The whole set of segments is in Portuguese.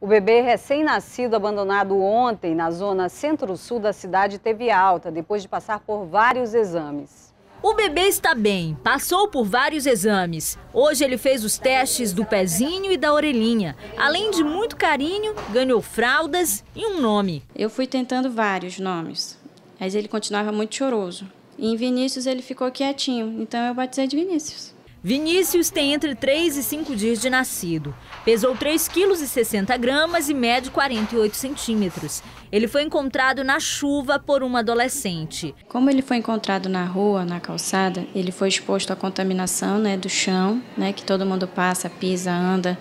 O bebê recém-nascido abandonado ontem na zona centro-sul da cidade teve alta depois de passar por vários exames. O bebê está bem, passou por vários exames. Hoje ele fez os testes do pezinho e da orelhinha. Além de muito carinho, ganhou fraldas e um nome. Eu fui tentando vários nomes, mas ele continuava muito choroso. E em Vinícius ele ficou quietinho, então eu batizei de Vinícius. Vinícius tem entre 3 e 5 dias de nascido. Pesou 3,60 kg e mede 48 centímetros. Ele foi encontrado na chuva por uma adolescente. Como ele foi encontrado na rua, na calçada, ele foi exposto à contaminação né, do chão, né, que todo mundo passa, pisa, anda.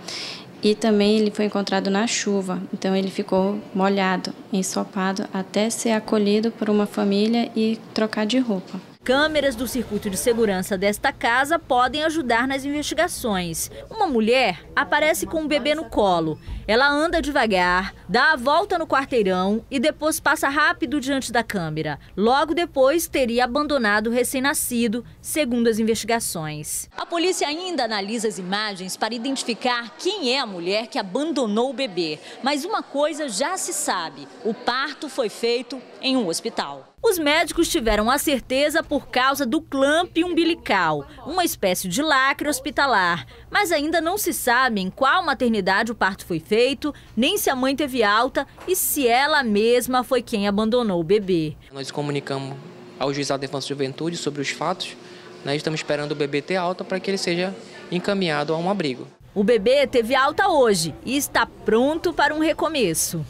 E também ele foi encontrado na chuva, então ele ficou molhado, ensopado, até ser acolhido por uma família e trocar de roupa câmeras do circuito de segurança desta casa podem ajudar nas investigações. Uma mulher aparece com um bebê no colo. Ela anda devagar, dá a volta no quarteirão e depois passa rápido diante da câmera. Logo depois, teria abandonado o recém-nascido, segundo as investigações. A polícia ainda analisa as imagens para identificar quem é a mulher que abandonou o bebê. Mas uma coisa já se sabe: o parto foi feito em um hospital. Os médicos tiveram a certeza por causa do clamp umbilical, uma espécie de lacre hospitalar. Mas ainda não se sabe em qual maternidade o parto foi feito, nem se a mãe teve alta e se ela mesma foi quem abandonou o bebê. Nós comunicamos ao juizado de infância e juventude sobre os fatos. Nós né, estamos esperando o bebê ter alta para que ele seja encaminhado a um abrigo. O bebê teve alta hoje e está pronto para um recomeço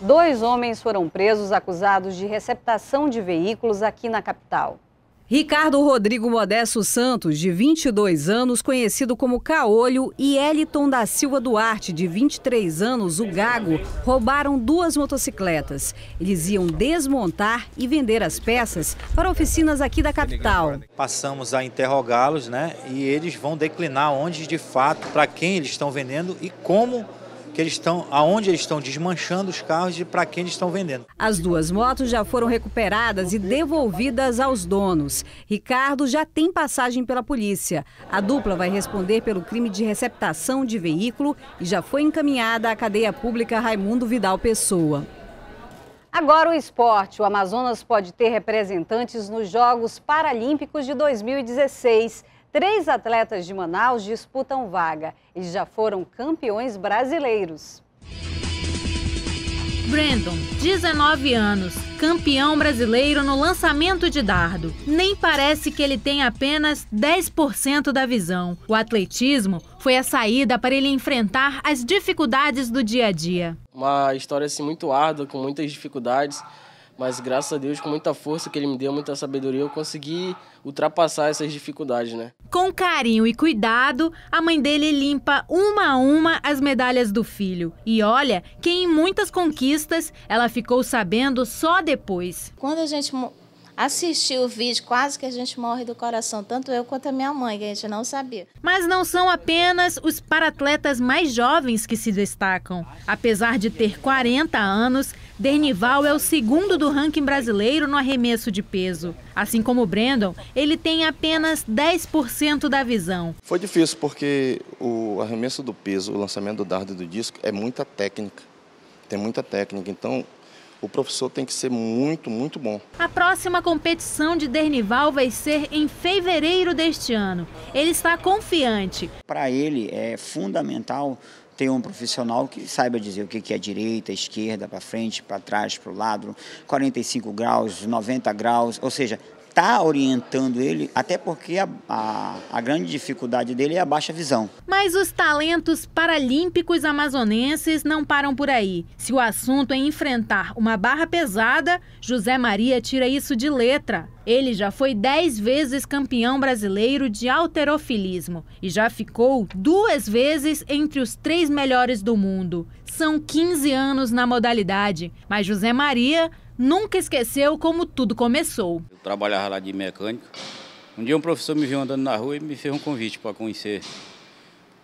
dois homens foram presos acusados de receptação de veículos aqui na capital. Ricardo Rodrigo Modesto Santos, de 22 anos, conhecido como Caolho, e Eliton da Silva Duarte, de 23 anos, o Gago, roubaram duas motocicletas. Eles iam desmontar e vender as peças para oficinas aqui da capital. Passamos a interrogá-los, né? E eles vão declinar onde de fato, para quem eles estão vendendo e como que eles estão, aonde eles estão desmanchando os carros e para quem eles estão vendendo. As duas motos já foram recuperadas e devolvidas aos donos. Ricardo já tem passagem pela polícia. A dupla vai responder pelo crime de receptação de veículo e já foi encaminhada à cadeia pública Raimundo Vidal Pessoa. Agora o esporte. O Amazonas pode ter representantes nos Jogos Paralímpicos de 2016. Três atletas de Manaus disputam vaga e já foram campeões brasileiros. Brandon, 19 anos, campeão brasileiro no lançamento de dardo. Nem parece que ele tem apenas 10% da visão. O atletismo foi a saída para ele enfrentar as dificuldades do dia a dia. Uma história assim, muito árdua, com muitas dificuldades. Mas graças a Deus, com muita força que ele me deu, muita sabedoria, eu consegui ultrapassar essas dificuldades, né? Com carinho e cuidado, a mãe dele limpa uma a uma as medalhas do filho. E olha que em muitas conquistas ela ficou sabendo só depois. Quando a gente assistir o vídeo, quase que a gente morre do coração, tanto eu quanto a minha mãe, que a gente não sabia. Mas não são apenas os paratletas mais jovens que se destacam. Apesar de ter 40 anos, Dernival é o segundo do ranking brasileiro no arremesso de peso. Assim como Brandon, ele tem apenas 10% da visão. Foi difícil porque o arremesso do peso, o lançamento do dardo e do disco é muita técnica. Tem muita técnica, então o professor tem que ser muito, muito bom. A próxima competição de Dernival vai ser em fevereiro deste ano. Ele está confiante. Para ele é fundamental ter um profissional que saiba dizer o que é direita, esquerda, para frente, para trás, para o lado, 45 graus, 90 graus, ou seja, está orientando ele, até porque a, a, a, grande dificuldade dele é a baixa visão. Mas os talentos paralímpicos amazonenses não param por aí. Se o assunto é enfrentar uma barra pesada, José Maria tira isso de letra. Ele já foi dez vezes campeão brasileiro de alterofilismo e já ficou duas vezes entre os três melhores do mundo. São 15 anos na modalidade, mas José Maria nunca esqueceu como tudo começou. Eu trabalhava lá de mecânico. Um dia um professor me viu andando na rua e me fez um convite para conhecer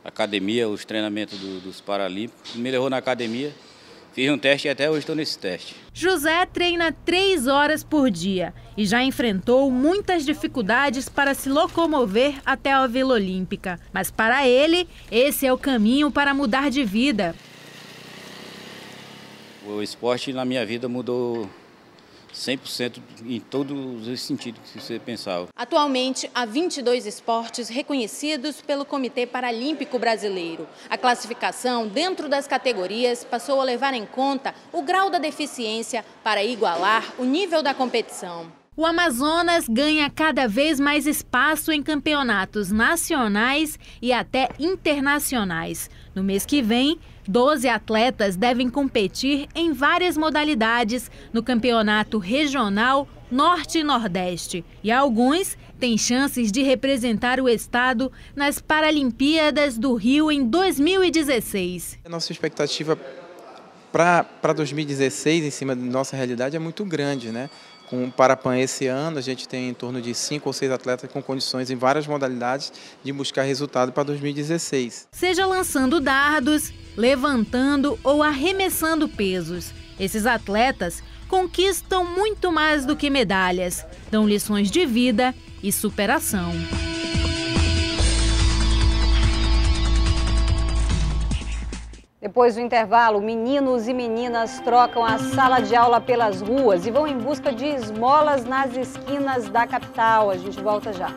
a academia, os treinamentos do, dos paralímpicos. Me levou na academia, fiz um teste e até hoje estou nesse teste. José treina três horas por dia e já enfrentou muitas dificuldades para se locomover até a Vila Olímpica. Mas para ele, esse é o caminho para mudar de vida. O esporte na minha vida mudou 100% em todos os sentidos que você pensava. Atualmente, há 22 esportes reconhecidos pelo Comitê Paralímpico Brasileiro. A classificação dentro das categorias passou a levar em conta o grau da deficiência para igualar o nível da competição. O Amazonas ganha cada vez mais espaço em campeonatos nacionais e até internacionais. No mês que vem, 12 atletas devem competir em várias modalidades no Campeonato Regional Norte e Nordeste. E alguns têm chances de representar o Estado nas Paralimpíadas do Rio em 2016. A nossa expectativa para 2016, em cima da nossa realidade, é muito grande, né? Com, para a PAN esse ano, a gente tem em torno de cinco ou seis atletas com condições em várias modalidades de buscar resultado para 2016. Seja lançando dardos, levantando ou arremessando pesos, esses atletas conquistam muito mais do que medalhas, dão lições de vida e superação. Depois do intervalo, meninos e meninas trocam a sala de aula pelas ruas e vão em busca de esmolas nas esquinas da capital. A gente volta já.